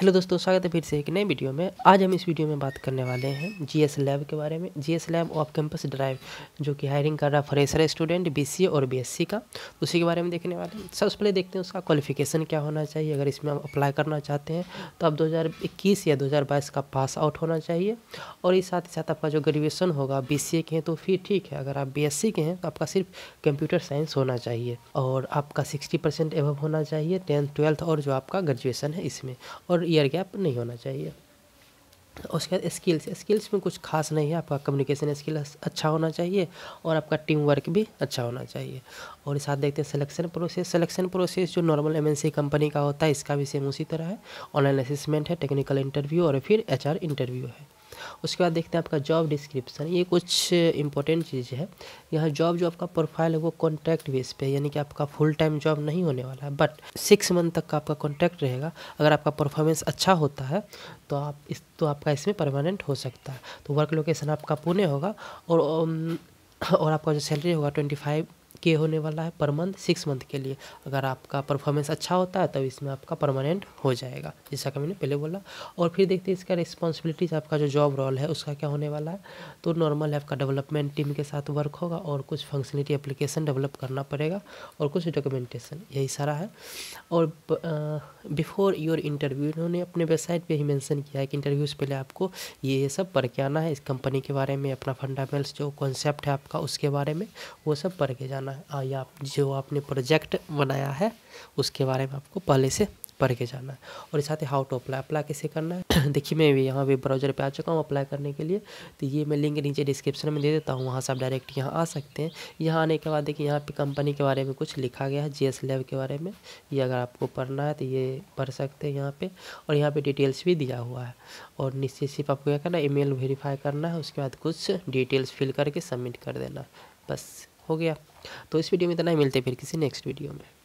hello दोस्तों स्वागत है फिर से एक नए वीडियो में आज हम इस वीडियो में बात करने वाले हैं जीएस लैब के बारे में GS lab off campus drive जो कि हायरिंग कर रहा फ्रेशर स्टूडेंट बीसीए और बीएससी का उसी के बारे में देखने वाले हैं सबसे पहले देखते हैं उसका क्वालिफिकेशन क्या होना चाहिए अगर इसमें हम अप्लाई करना चाहते हैं तो आप इक्कीस या बाईस का पास आउट होना चाहिए और इस साथ ही साथ आपका जो ग्रेजुएसन होगा बी के हैं तो फिर ठीक है अगर आप बी के हैं तो आपका सिर्फ कंप्यूटर साइंस होना चाहिए और आपका सिक्सटी परसेंट होना चाहिए टेंथ ट्वेल्थ और जो आपका ग्रेजुएसन है इसमें और ईयर गैप नहीं होना चाहिए उसके बाद स्किल्स स्किल्स में कुछ खास नहीं है आपका कम्युनिकेशन स्किल अच्छा होना चाहिए और आपका टीम वर्क भी अच्छा होना चाहिए और इस साथ देखते हैं सिलेक्शन प्रोसेस सिलेक्शन प्रोसेस जो नॉर्मल एमएनसी कंपनी का होता है इसका भी सेम उसी तरह है ऑनलाइन असेसमेंट है टेक्निकल इंटरव्यू और फिर एचआर इंटरव्यू है उसके बाद देखते हैं आपका जॉब डिस्क्रिप्सन ये कुछ इंपॉर्टेंट चीज़ है यहाँ जॉब जो आपका प्रोफाइल है वो कॉन्ट्रैक्ट बेस पे यानी कि आपका फुल टाइम जॉब नहीं होने वाला है बट सिक्स मंथ तक का आपका कॉन्ट्रैक्ट रहेगा अगर आपका परफॉर्मेंस अच्छा होता है तो आप इस तो आपका इसमें परमानेंट हो सकता है तो वर्क लोकेशन आपका पुणे होगा और और आपका जो सैलरी होगा ट्वेंटी फाइव के होने वाला है पर मंथ सिक्स मंथ के लिए अगर आपका परफॉर्मेंस अच्छा होता है तब तो इसमें आपका परमानेंट हो जाएगा जैसा कि मैंने पहले बोला और फिर देखते हैं इसका रिस्पॉन्सिबिलिटीज आपका जो जॉब रोल है उसका क्या होने वाला है तो नॉर्मल आपका डेवलपमेंट टीम के साथ वर्क होगा और कुछ फंक्शनलिटी एप्लीकेशन डेवलप करना पड़ेगा और कुछ डॉक्यूमेंटेशन यही सारा है और बिफोर योर इंटरव्यू इन्होंने अपने वेबसाइट पर ही मैंसन किया है कि इंटरव्यू से पहले आपको ये ये सब पढ़ के आना है इस कंपनी के बारे में अपना फंडामेंट्स जो कॉन्सेप्ट है आपका उसके बारे में वो सब पढ़ के जाना करना है या जो आपने प्रोजेक्ट बनाया है उसके बारे में आपको पहले से पढ़ के जाना है और साथ ही हाउ टू अप्लाई अप्लाई कैसे करना है देखिए मैं भी यहाँ भी ब्राउजर पे आ चुका हूँ अप्लाई करने के लिए तो ये मैं लिंक नीचे डिस्क्रिप्शन में दे देता हूँ वहाँ से आप डायरेक्ट यहाँ आ सकते हैं यहाँ आने के बाद देखिए यहाँ पे कंपनी के बारे में कुछ लिखा गया है जी एस लैब के बारे में ये अगर आपको पढ़ना है तो ये पढ़ सकते हैं यहाँ पर और यहाँ पर डिटेल्स भी दिया हुआ है और निश्चित सिर्फ आपको क्या करना है ई वेरीफाई करना है उसके बाद कुछ डिटेल्स फिल करके सबमिट कर देना बस हो गया तो इस वीडियो में इतना ही मिलते फिर किसी नेक्स्ट वीडियो में